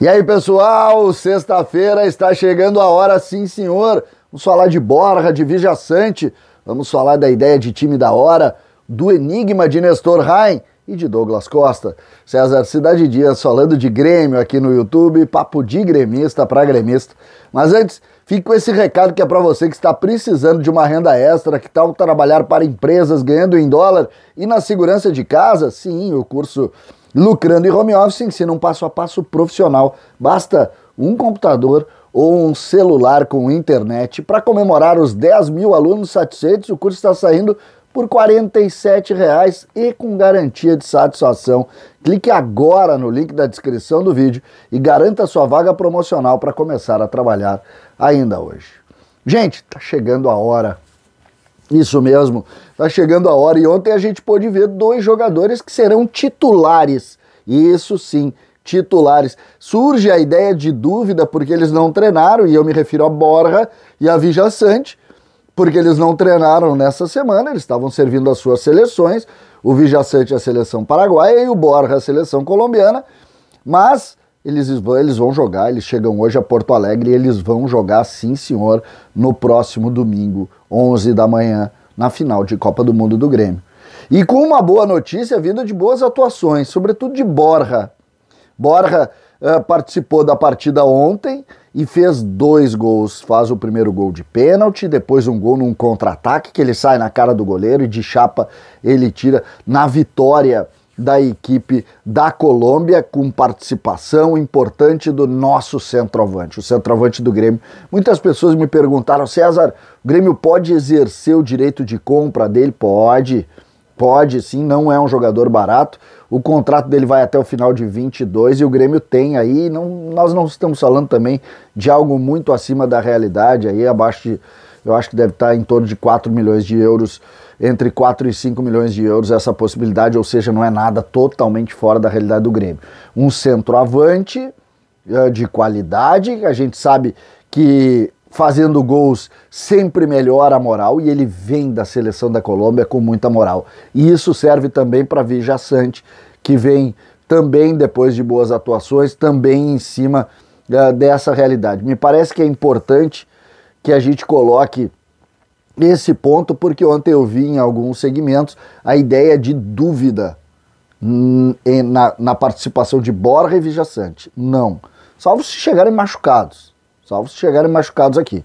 E aí, pessoal, sexta-feira está chegando a hora, sim, senhor. Vamos falar de Borra, de Vijaçante, vamos falar da ideia de time da hora, do enigma de Nestor Rain e de Douglas Costa. César Cidade Dias falando de Grêmio aqui no YouTube, papo de gremista para gremista. Mas antes, fique com esse recado que é para você que está precisando de uma renda extra, que tal trabalhar para empresas ganhando em dólar e na segurança de casa? Sim, o curso lucrando em home office ensina um passo a passo profissional. Basta um computador ou um celular com internet. Para comemorar os 10 mil alunos satisfeitos, o curso está saindo por R$ 47,00 e com garantia de satisfação. Clique agora no link da descrição do vídeo e garanta sua vaga promocional para começar a trabalhar ainda hoje. Gente, tá chegando a hora isso mesmo, está chegando a hora e ontem a gente pôde ver dois jogadores que serão titulares. Isso sim, titulares. Surge a ideia de dúvida porque eles não treinaram, e eu me refiro a Borra e a Vijaçante, porque eles não treinaram nessa semana, eles estavam servindo as suas seleções, o Vijaçante é a seleção paraguaia e o Borra a seleção colombiana, mas eles vão, eles vão jogar, eles chegam hoje a Porto Alegre e eles vão jogar, sim senhor, no próximo domingo, 11 da manhã, na final de Copa do Mundo do Grêmio. E com uma boa notícia vinda de boas atuações, sobretudo de Borja. Borja uh, participou da partida ontem e fez dois gols. Faz o primeiro gol de pênalti, depois um gol num contra-ataque que ele sai na cara do goleiro e de chapa ele tira na vitória da equipe da Colômbia, com participação importante do nosso centroavante, o centroavante do Grêmio. Muitas pessoas me perguntaram, César, o Grêmio pode exercer o direito de compra dele? Pode, pode sim, não é um jogador barato. O contrato dele vai até o final de 22 e o Grêmio tem aí, não, nós não estamos falando também de algo muito acima da realidade, aí abaixo de eu acho que deve estar em torno de 4 milhões de euros, entre 4 e 5 milhões de euros essa possibilidade, ou seja, não é nada totalmente fora da realidade do Grêmio. Um centroavante eh, de qualidade, a gente sabe que fazendo gols sempre melhora a moral e ele vem da seleção da Colômbia com muita moral. E isso serve também para Vija Sante, que vem também depois de boas atuações, também em cima eh, dessa realidade. Me parece que é importante que a gente coloque esse ponto, porque ontem eu vi em alguns segmentos a ideia de dúvida na, na participação de Borja e Vijaçante. Não. Salvo se chegarem machucados. Salvo se chegarem machucados aqui.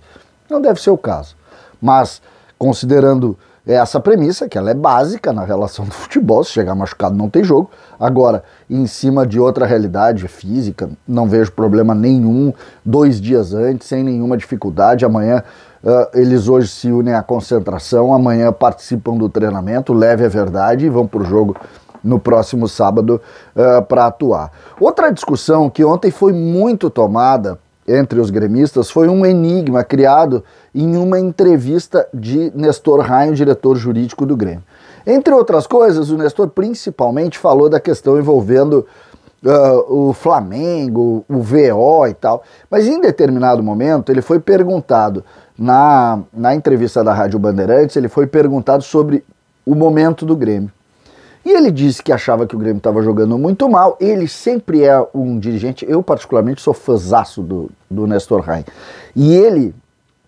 Não deve ser o caso. Mas, considerando é essa premissa, que ela é básica na relação do futebol, se chegar machucado não tem jogo. Agora, em cima de outra realidade física, não vejo problema nenhum, dois dias antes, sem nenhuma dificuldade, amanhã Uh, eles hoje se unem à concentração, amanhã participam do treinamento, leve a verdade e vão para o jogo no próximo sábado uh, ah, para atuar. Outra discussão que ontem foi muito tomada entre os gremistas foi um enigma criado em uma entrevista de Nestor Raio, diretor jurídico do Grêmio. Entre outras coisas, o Nestor principalmente falou da questão envolvendo uh, o Flamengo, o VO e tal. Mas em determinado momento ele foi perguntado, na, na entrevista da Rádio Bandeirantes, ele foi perguntado sobre o momento do Grêmio. E ele disse que achava que o Grêmio estava jogando muito mal. Ele sempre é um dirigente, eu particularmente sou fãzaço do, do Nestor Rain. E ele,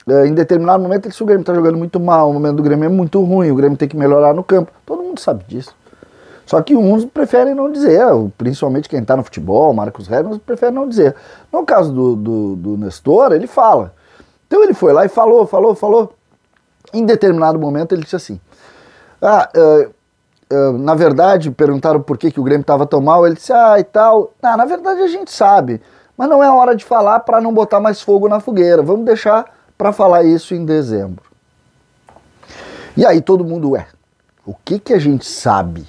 eh, em determinado momento, ele disse o Grêmio está jogando muito mal, o momento do Grêmio é muito ruim, o Grêmio tem que melhorar no campo. Todo mundo sabe disso. Só que uns preferem não dizer, eh, principalmente quem está no futebol, Marcos reis prefere não dizer. No caso do, do, do Nestor, ele fala. Então ele foi lá e falou, falou, falou. Em determinado momento ele disse assim: ah, uh, ah, na verdade, perguntaram por que, que o Grêmio estava tão mal. Ele disse, ah, e tal. Ah, na verdade, a gente sabe. Mas não é hora de falar para não botar mais fogo na fogueira. Vamos deixar para falar isso em dezembro. E aí todo mundo, é. o que, que a gente sabe?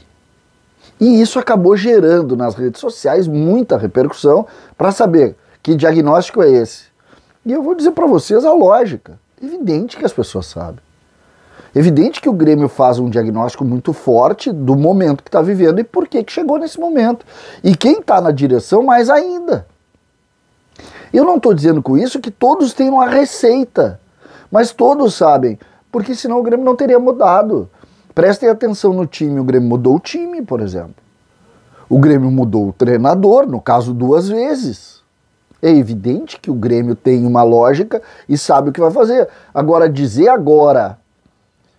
E isso acabou gerando nas redes sociais muita repercussão para saber que diagnóstico é esse. E eu vou dizer para vocês a lógica. Evidente que as pessoas sabem. Evidente que o Grêmio faz um diagnóstico muito forte do momento que está vivendo e por que, que chegou nesse momento. E quem está na direção, mais ainda. Eu não estou dizendo com isso que todos têm uma receita, mas todos sabem, porque senão o Grêmio não teria mudado. Prestem atenção no time, o Grêmio mudou o time, por exemplo. O Grêmio mudou o treinador, no caso duas vezes. É evidente que o Grêmio tem uma lógica e sabe o que vai fazer. Agora, dizer agora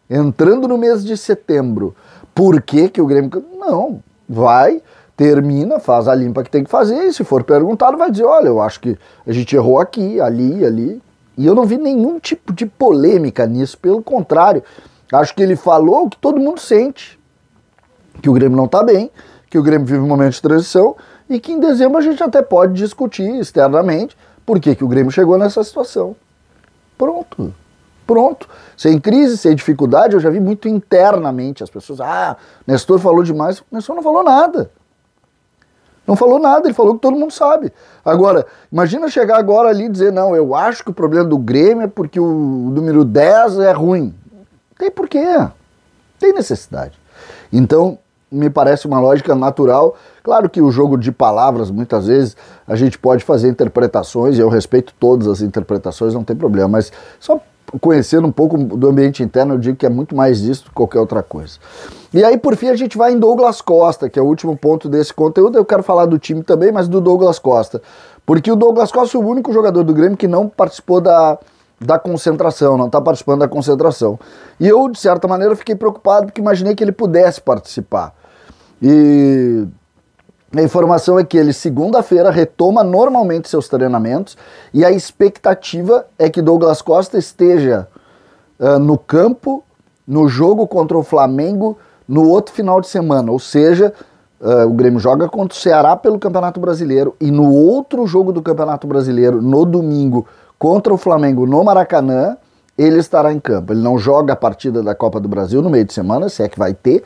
entrando no mês de setembro, por que, que o Grêmio. Não, vai, termina, faz a limpa que tem que fazer, e se for perguntado, vai dizer: olha, eu acho que a gente errou aqui, ali, ali. E eu não vi nenhum tipo de polêmica nisso, pelo contrário. Acho que ele falou o que todo mundo sente: que o Grêmio não está bem, que o Grêmio vive um momento de transição e que em dezembro a gente até pode discutir externamente por que, que o Grêmio chegou nessa situação. Pronto pronto. Sem crise, sem dificuldade, eu já vi muito internamente as pessoas. Ah, Nestor falou demais. Nestor não falou nada. Não falou nada, ele falou que todo mundo sabe. Agora, imagina chegar agora ali e dizer: não, eu acho que o problema do Grêmio é porque o número 10 é ruim. Tem porquê. Tem necessidade. Então, me parece uma lógica natural. Claro que o jogo de palavras, muitas vezes, a gente pode fazer interpretações, e eu respeito todas as interpretações, não tem problema, mas só conhecendo um pouco do ambiente interno, eu digo que é muito mais isso do que qualquer outra coisa. E aí, por fim, a gente vai em Douglas Costa, que é o último ponto desse conteúdo. Eu quero falar do time também, mas do Douglas Costa. Porque o Douglas Costa foi é o único jogador do Grêmio que não participou da, da concentração, não está participando da concentração. E eu, de certa maneira, fiquei preocupado porque imaginei que ele pudesse participar. E a informação é que ele, segunda-feira, retoma normalmente seus treinamentos e a expectativa é que Douglas Costa esteja uh, no campo, no jogo contra o Flamengo, no outro final de semana. Ou seja, uh, o Grêmio joga contra o Ceará pelo Campeonato Brasileiro e no outro jogo do Campeonato Brasileiro, no domingo, contra o Flamengo no Maracanã, ele estará em campo. Ele não joga a partida da Copa do Brasil no meio de semana, se é que vai ter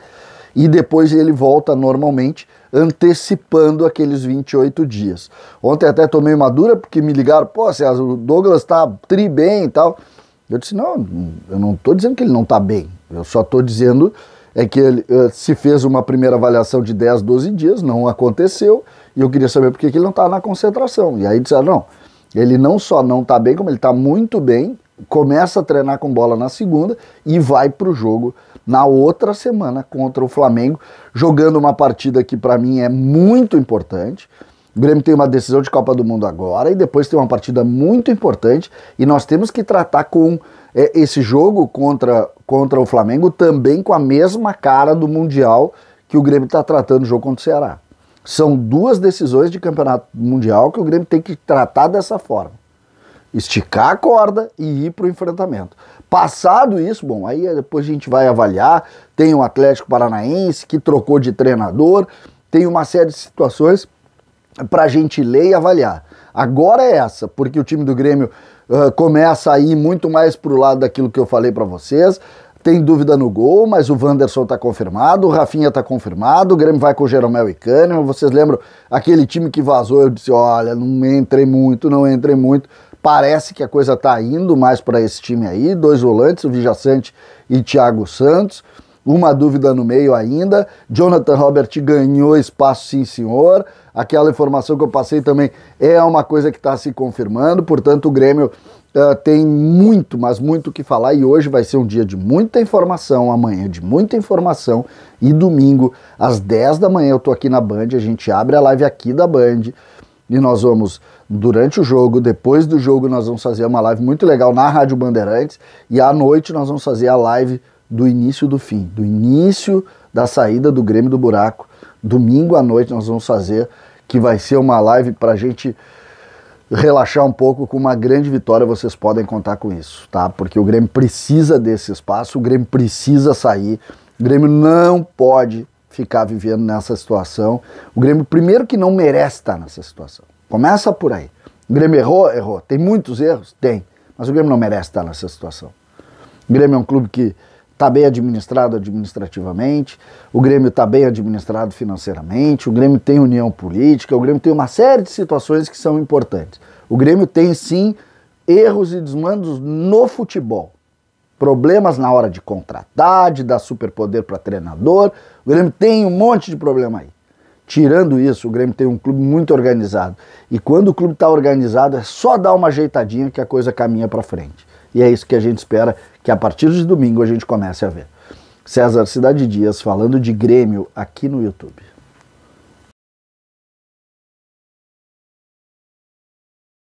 e depois ele volta normalmente, antecipando aqueles 28 dias. Ontem até tomei uma dura porque me ligaram, pô, César, o Douglas tá tri bem e tal. Eu disse, não, eu não tô dizendo que ele não está bem, eu só tô dizendo é que ele eh, se fez uma primeira avaliação de 10, 12 dias, não aconteceu, e eu queria saber por que ele não está na concentração. E aí disseram, não, ele não só não está bem, como ele está muito bem, começa a treinar com bola na segunda e vai para o jogo na outra semana contra o Flamengo, jogando uma partida que para mim é muito importante. O Grêmio tem uma decisão de Copa do Mundo agora e depois tem uma partida muito importante e nós temos que tratar com é, esse jogo contra, contra o Flamengo também com a mesma cara do Mundial que o Grêmio está tratando o jogo contra o Ceará. São duas decisões de campeonato mundial que o Grêmio tem que tratar dessa forma esticar a corda e ir para o enfrentamento. Passado isso, bom, aí depois a gente vai avaliar. Tem o Atlético Paranaense que trocou de treinador, tem uma série de situações para a gente ler e avaliar. Agora é essa, porque o time do Grêmio uh, começa a ir muito mais para o lado daquilo que eu falei para vocês. Tem dúvida no gol, mas o Wanderson está confirmado, o Rafinha está confirmado, o Grêmio vai com o Jeromel e Kahneman. Vocês lembram aquele time que vazou? Eu disse: olha, não entrei muito, não entrei muito. Parece que a coisa está indo mais para esse time aí. Dois volantes, o Vijaçante e Thiago Santos. Uma dúvida no meio ainda. Jonathan Robert ganhou espaço, sim, senhor. Aquela informação que eu passei também é uma coisa que está se confirmando. Portanto, o Grêmio Uh, tem muito, mas muito o que falar e hoje vai ser um dia de muita informação, amanhã de muita informação e domingo às 10 da manhã eu estou aqui na Band, a gente abre a live aqui da Band e nós vamos durante o jogo, depois do jogo, nós vamos fazer uma live muito legal na Rádio Bandeirantes e à noite nós vamos fazer a live do início do fim, do início da saída do Grêmio do Buraco. Domingo à noite nós vamos fazer, que vai ser uma live para a gente relaxar um pouco com uma grande vitória, vocês podem contar com isso, tá? Porque o Grêmio precisa desse espaço, o Grêmio precisa sair, o Grêmio não pode ficar vivendo nessa situação. O Grêmio, primeiro, que não merece estar nessa situação. Começa por aí. O Grêmio errou? Errou. Tem muitos erros? Tem. Mas o Grêmio não merece estar nessa situação. O Grêmio é um clube que está bem administrado administrativamente, o Grêmio está bem administrado financeiramente, o Grêmio tem união política, o Grêmio tem uma série de situações que são importantes. O Grêmio tem sim erros e desmandos no futebol. Problemas na hora de contratar, de dar superpoder para treinador. O Grêmio tem um monte de problema aí. Tirando isso, o Grêmio tem um clube muito organizado. E quando o clube está organizado, é só dar uma ajeitadinha que a coisa caminha para frente. E é isso que a gente espera que a partir de domingo a gente comece a ver. César Cidade Dias falando de Grêmio aqui no YouTube.